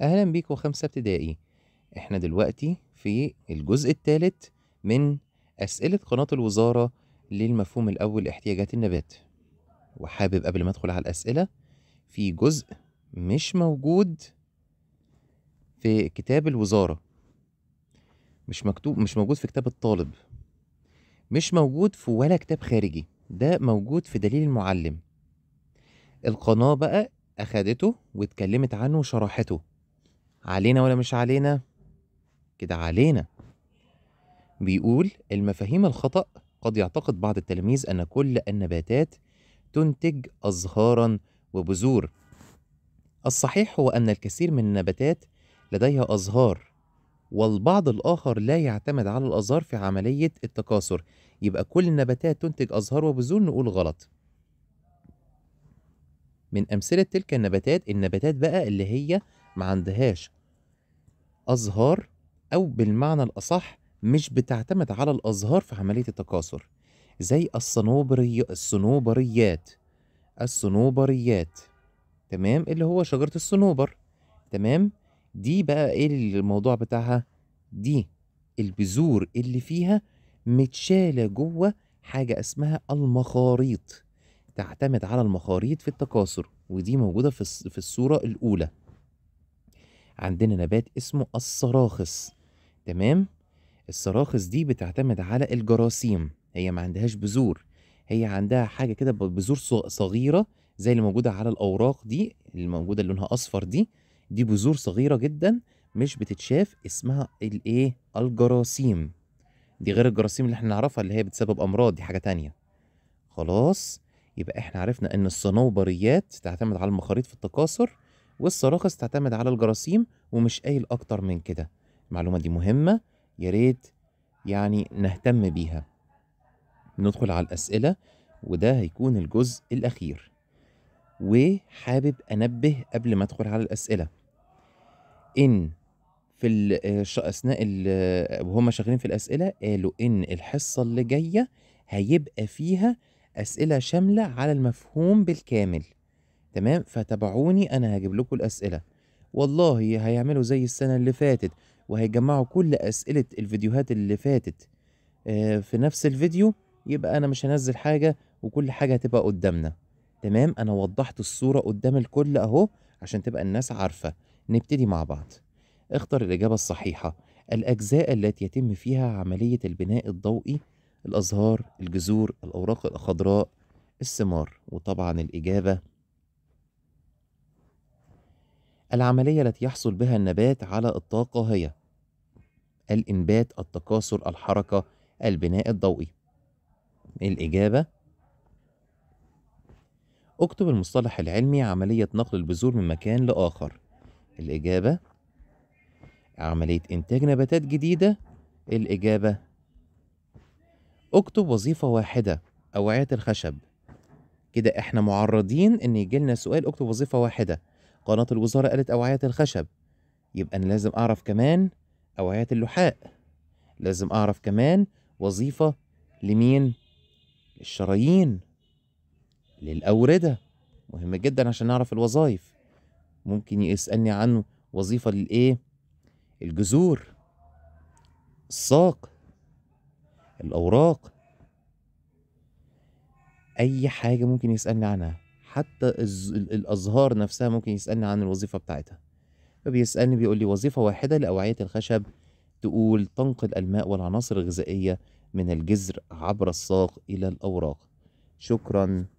أهلا بيكم خمسة ابتدائي احنا دلوقتي في الجزء الثالث من أسئلة قناة الوزارة للمفهوم الأول احتياجات النبات وحابب قبل ما أدخل على الأسئلة في جزء مش موجود في كتاب الوزارة مش مكتوب مش موجود في كتاب الطالب مش موجود في ولا كتاب خارجي ده موجود في دليل المعلم القناة بقى أخدته واتكلمت عنه وشرحته علينا ولا مش علينا كده علينا بيقول المفاهيم الخطأ قد يعتقد بعض التلاميذ أن كل النباتات تنتج أزهارا وبذور الصحيح هو أن الكثير من النباتات لديها أزهار والبعض الآخر لا يعتمد على الأزهار في عملية التكاثر يبقى كل النباتات تنتج أزهار وبذور نقول غلط من أمثلة تلك النباتات النباتات بقى اللي هي ما عندهاش أزهار أو بالمعنى الأصح مش بتعتمد على الأزهار في عملية التكاثر زي الصنوبري الصنوبريات الصنوبريات تمام اللي هو شجرة الصنوبر تمام دي بقى ايه الموضوع بتاعها دي البذور اللي فيها متشالة جوه حاجة اسمها المخاريط تعتمد على المخاريط في التكاثر ودي موجودة في الصورة الأولى عندنا نبات اسمه الصراخص تمام الصراخص دي بتعتمد على الجراثيم هي ما عندهاش بذور هي عندها حاجه كده بذور صغيره زي اللي موجوده على الاوراق دي اللي موجوده لونها اصفر دي دي بذور صغيره جدا مش بتتشاف اسمها الايه الجراثيم دي غير الجراثيم اللي احنا نعرفها اللي هي بتسبب امراض دي حاجه تانية خلاص يبقى احنا عرفنا ان الصنوبريات تعتمد على المخاريط في التكاثر والصاروخ استعتمد على الجراثيم ومش قايل أكتر من كده المعلومة دي مهمة يا ريت يعني نهتم بيها ندخل على الأسئلة وده هيكون الجزء الأخير وحابب أنبه قبل ما أدخل على الأسئلة إن في آه، أثناء آه، وهم شغالين في الأسئلة قالوا إن الحصة اللي جاية هيبقى فيها أسئلة شاملة على المفهوم بالكامل تمام فتابعوني انا هجيب لكم الاسئله والله هيعملوا زي السنه اللي فاتت وهيجمعوا كل اسئله الفيديوهات اللي فاتت آه، في نفس الفيديو يبقى انا مش هنزل حاجه وكل حاجه هتبقى قدامنا تمام انا وضحت الصوره قدام الكل اهو عشان تبقى الناس عارفه نبتدي مع بعض اختر الاجابه الصحيحه الاجزاء التي يتم فيها عمليه البناء الضوئي الازهار الجذور الاوراق الخضراء الثمار وطبعا الاجابه العملية التي يحصل بها النبات على الطاقة هي الإنبات التكاثر الحركة البناء الضوئي الإجابة اكتب المصطلح العلمي عملية نقل البذور من مكان لآخر الإجابة عملية إنتاج نباتات جديدة الإجابة اكتب وظيفة واحدة أوعية الخشب كده احنا معرضين ان يجي لنا سؤال اكتب وظيفة واحدة قناة الوزارة قالت أوعية الخشب يبقى أنا لازم أعرف كمان أوعية اللحاء لازم أعرف كمان وظيفة لمين؟ للشرايين للأوردة مهمة جدا عشان نعرف الوظائف ممكن يسألني عن وظيفة للإيه؟ الجذور الساق الأوراق أي حاجة ممكن يسألني عنها حتى الازهار نفسها ممكن يسالني عن الوظيفه بتاعتها فبيسالني بيقول لي وظيفه واحده لاوعيه الخشب تقول تنقل الماء والعناصر الغذائيه من الجذر عبر الساق الى الاوراق شكرا